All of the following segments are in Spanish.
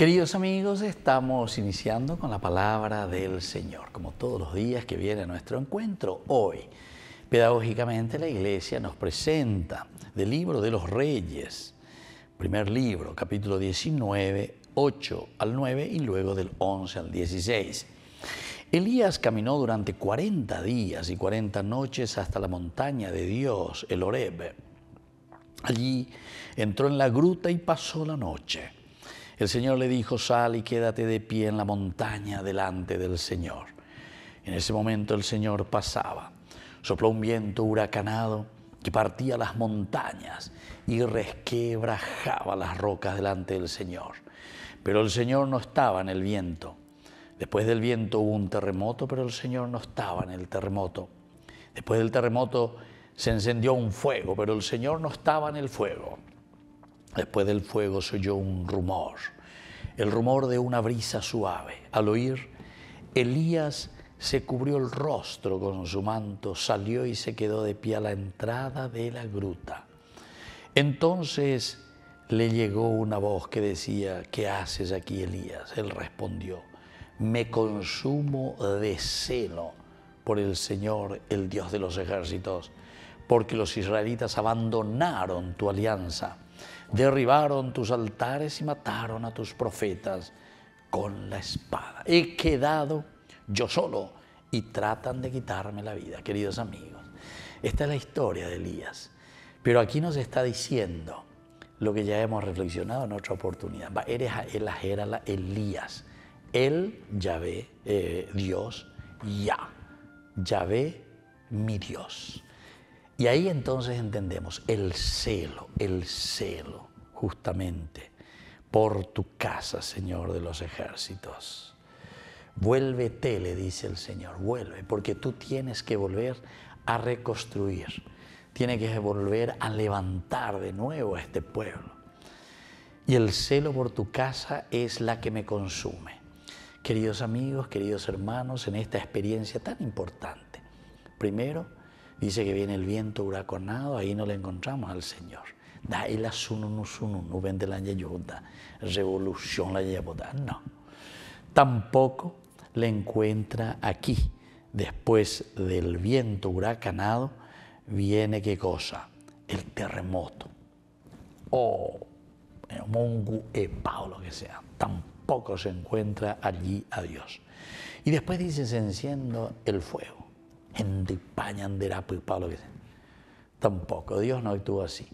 Queridos amigos, estamos iniciando con la palabra del Señor, como todos los días que viene nuestro encuentro. Hoy, pedagógicamente, la iglesia nos presenta del libro de los reyes, primer libro, capítulo 19, 8 al 9 y luego del 11 al 16. Elías caminó durante 40 días y 40 noches hasta la montaña de Dios, el Horeb. Allí entró en la gruta y pasó la noche. El Señor le dijo, sal y quédate de pie en la montaña delante del Señor. En ese momento el Señor pasaba. Sopló un viento huracanado que partía las montañas y resquebrajaba las rocas delante del Señor. Pero el Señor no estaba en el viento. Después del viento hubo un terremoto, pero el Señor no estaba en el terremoto. Después del terremoto se encendió un fuego, pero el Señor no estaba en el fuego. Después del fuego se oyó un rumor el rumor de una brisa suave. Al oír, Elías se cubrió el rostro con su manto, salió y se quedó de pie a la entrada de la gruta. Entonces le llegó una voz que decía, ¿qué haces aquí, Elías? Él respondió, me consumo de celo por el Señor, el Dios de los ejércitos, porque los israelitas abandonaron tu alianza derribaron tus altares y mataron a tus profetas con la espada. He quedado yo solo y tratan de quitarme la vida, queridos amigos. Esta es la historia de Elías, pero aquí nos está diciendo lo que ya hemos reflexionado en otra oportunidad. eres el él, Elías, él, Yahvé, eh, Dios, ya, Yahvé, mi Dios. Y ahí entonces entendemos el celo, el celo justamente por tu casa, Señor de los ejércitos. Vuélvete, le dice el Señor, vuelve, porque tú tienes que volver a reconstruir, tienes que volver a levantar de nuevo a este pueblo. Y el celo por tu casa es la que me consume. Queridos amigos, queridos hermanos, en esta experiencia tan importante, primero, Dice que viene el viento huracanado, ahí no le encontramos al Señor. Da el nube vende la revolución la ayuda. No. Tampoco le encuentra aquí. Después del viento huracanado, viene qué cosa? El terremoto. O oh, Mongu e Paulo que sea. Tampoco se encuentra allí a Dios. Y después dice, se enciende el fuego gente anderapo pues, y pablo. que Tampoco, Dios no actúa así.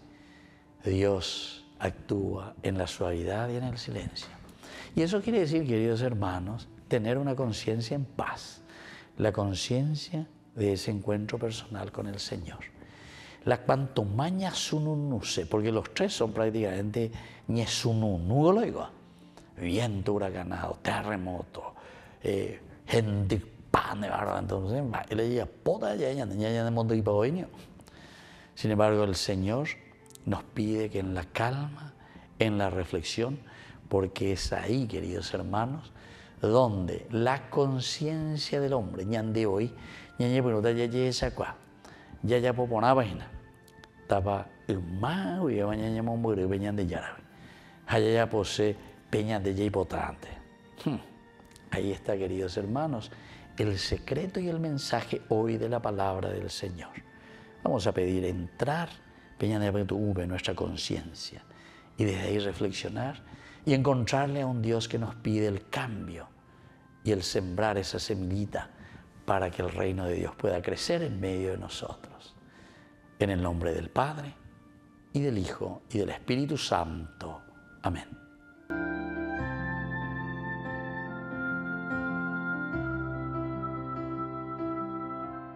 Dios actúa en la suavidad y en el silencio. Y eso quiere decir, queridos hermanos, tener una conciencia en paz, la conciencia de ese encuentro personal con el Señor. La no sununuse, porque los tres son prácticamente ñesununu, lo digo. Viento huracanado, terremoto, eh, gente de barba. Entonces, él le decía, puta, ya, ya, ya, de Sin embargo, el Señor nos pide que en la calma, en la reflexión, porque es ahí, queridos hermanos, donde la conciencia del hombre, ñande hoy, ñañe penuta, ya, ya, esa cuá, ya, ya, popona vaina, el más, y ya, ñañe mombo, y de yarabe, allá, ya, posee, peñan de ya hipotante. Hmm. Ahí está, queridos hermanos el secreto y el mensaje hoy de la palabra del Señor. Vamos a pedir entrar, Peña de en nuestra conciencia, y desde ahí reflexionar y encontrarle a un Dios que nos pide el cambio y el sembrar esa semillita para que el reino de Dios pueda crecer en medio de nosotros. En el nombre del Padre, y del Hijo, y del Espíritu Santo. Amén.